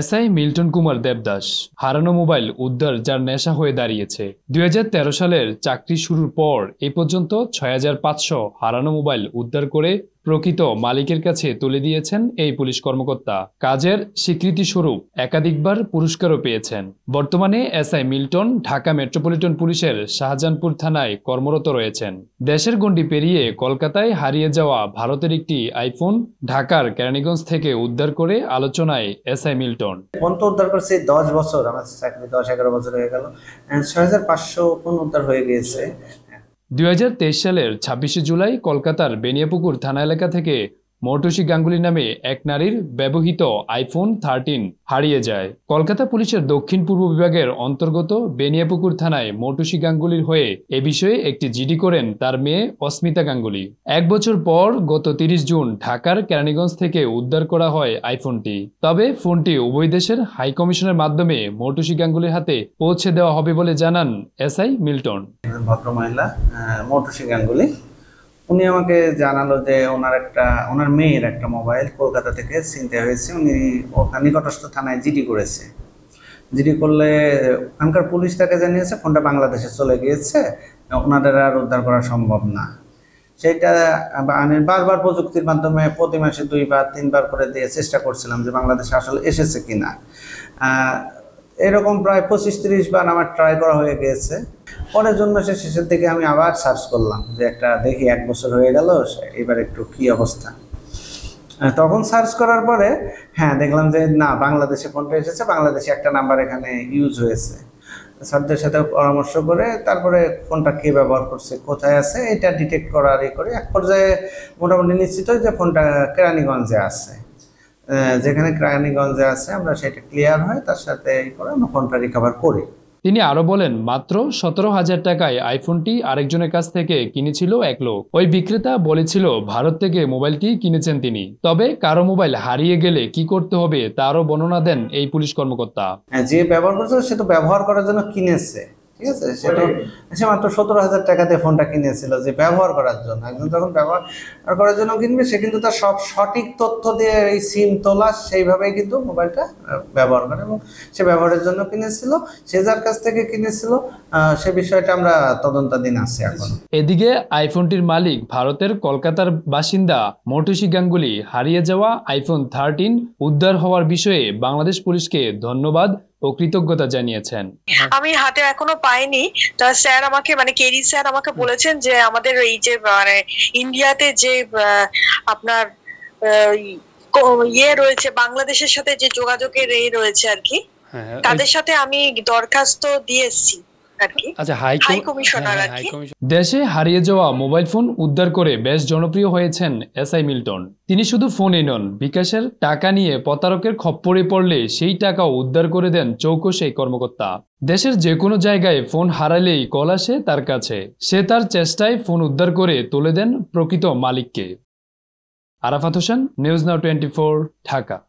SI Milton Kumar Devdas হারানো mobile উদ্ধার যার নেশা হয়ে দাঁড়িয়েছে দুই সালের চাকরি শুরুর পর এ পর্যন্ত ছয় হারানো মোবাইল উদ্ধার করে প্রকৃত মালিকের কাছে তুলে দিয়েছেন এই পুলিশ কর্মকর্তা কাজের স্বীকৃতি স্বরূপ একাধিকবার পুরস্কারও পেয়েছেন বর্তমানে S I Milton Dhaka metropolitan পুলিশের শাহজাহানপুর থানায় কর্মরত রয়েছেন দেশের গণ্ডি পেরিয়ে কলকাতায় হারিয়ে যাওয়া ভারতের একটি আইফোন ঢাকার কেরানীগঞ্জ থেকে উদ্ধার করে আলোচনায় এস আই মিল্টন ফোন তো উদ্ধার করছে দশ বছর আমার চাকরি দশ এগারো বছর হয়ে গেল ছয় হাজার পাঁচশো ফোন উদ্ধার হয়ে গিয়েছে দুই সালের ছাব্বিশে জুলাই কলকাতার বেনিয়াপুকুর থানা এলাকা থেকে মর্তসী গাঙ্গুলি নামে এক নারীর ব্যবহৃত আইফোন থার্টিন হারিয়ে যায় কলকাতা পুলিশের দক্ষিণ পূর্ব বিভাগের অন্তর্গত বেনিয়াপুকুর থানায় মর্তসী গাঙ্গুলির হয়ে এ বিষয়ে একটি জিডি করেন তার মেয়ে অস্মিতা গাঙ্গুলি এক বছর পর গত তিরিশ জুন ঢাকার কেরানীগঞ্জ থেকে উদ্ধার করা হয় আইফোনটি তবে ফোনটি উভয় দেশের হাইকমিশনের মাধ্যমে মর্তসী গাঙ্গুলির হাতে পৌঁছে দেওয়া হবে বলে জানান এসআই মিল্টন ভদ্র মহিলা গাঙ্গুলি উনি আমাকে জানালো যে ওনার একটা ওনার মেয়ের একটা মোবাইল কলকাতা থেকে ছিনতে হয়েছে উনি ওখানে নিকটস্থ থানায় জিডি করেছে জিডি করলে ওখানকার পুলিশ তাকে জানিয়েছে ফোনটা বাংলাদেশে চলে গিয়েছে ওনাদের আর উদ্ধার করা সম্ভব না সেটা আমি বারবার প্রযুক্তির মাধ্যমে প্রতি মাসে দুইবার তিনবার করে দিয়ে চেষ্টা করছিলাম যে বাংলাদেশে আসলে এসেছে কিনা এরকম প্রায় পঁচিশ তিরিশ বার আমার ট্রাই করা হয়ে গিয়েছে পরের জন্য সে শেষের দিকে আমি আবার সার্চ করলাম যে একটা দেখি এক বছর হয়ে গেল এবার একটু কি অবস্থা তখন সার্চ করার পরে হ্যাঁ দেখলাম যে না বাংলাদেশে ফোনটা এসেছে বাংলাদেশে একটা নাম্বার এখানে ইউজ হয়েছে স্যারদের সাথে পরামর্শ করে তারপরে ফোনটা কে ব্যবহার করছে কোথায় আছে এটা ডিটেক্ট করার ই করে এক পর্যায়ে মোটামুটি নিশ্চিত যে ফোনটা কেরানীগঞ্জে আছে যেখানে কেরানীগঞ্জে আছে আমরা সেটা ক্লিয়ার হয় তার সাথে ই করে আমরা ফোনটা রিকভার করি তিনি আরো বলেন মাত্র সতেরো হাজার টাকায় আইফোনটি আরেকজনের কাছ থেকে কিনেছিল এক লোক ওই বিক্রেতা বলেছিল ভারত থেকে মোবাইলটি কিনেছেন তিনি তবে কারো মোবাইল হারিয়ে গেলে কি করতে হবে তারও বর্ণনা দেন এই পুলিশ কর্মকর্তা হ্যাঁ, যে ব্যবহার করছে সে তো ব্যবহার করার জন্য কিনেছে ঠিক আছে সেটা সে মাত্র সতেরো হাজার টাকাতে ফোনটা কিনেছিল যে ব্যবহার করার জন্য একজন যখন ব্যবহার করার জন্য কিনবে সে কিন্তু তার সব সঠিক তথ্য দিয়ে এই সিম তোলা সেইভাবেই কিন্তু মোবাইলটা ব্যবহার করে এবং সে ব্যবহারের জন্য কিনেছিল সে যার কাছ থেকে কিনেছিল সে বিষয়টা আমরা তদন্তাধীন আছি এখন এদিকে আইফোনটির মালিক ভারতের কলকাতার বাসিন্দা মটুষি গাঙ্গুলি হারিয়ে যাওয়া আইফোন থার্টিন উদ্ধার হওয়ার বিষয়ে বাংলাদেশ পুলিশকে ধন্যবাদ ও কৃতজ্ঞতা জানিয়েছেন আমি হাতে এখনো পাইনি তা স্যার আমাকে মানে কেরি স্যার আমাকে বলেছেন যে আমাদের এই যে মানে ইন্ডিয়াতে যে আপনার ইয়ে রয়েছে বাংলাদেশের সাথে যে যোগাযোগের এই রয়েছে আর কি হ্যাঁ, হ্যাঁ, তাদের সাথে আমি দরখাস্ত দিয়ে এসেছি আচ্ছা, হ্যাঁ, হ্যাঁ, দেশে হারিয়ে যাওয়া মোবাইল ফোন উদ্ধার করে বেশ জনপ্রিয় হয়েছেন এস আই মিল্টন তিনি শুধু ফোনই নন বিকাশের টাকা নিয়ে প্রতারকের খপ্পরে পড়লে সেই টাকাও উদ্ধার করে দেন চৌকস কর্মকর্তা দেশের যে কোনো জায়গায় ফোন হারালেই কল আসে তার কাছে সে তার চেষ্টায় ফোন উদ্ধার করে তুলে দেন প্রকৃত মালিককে Arafat Hossain news now twenty Dhaka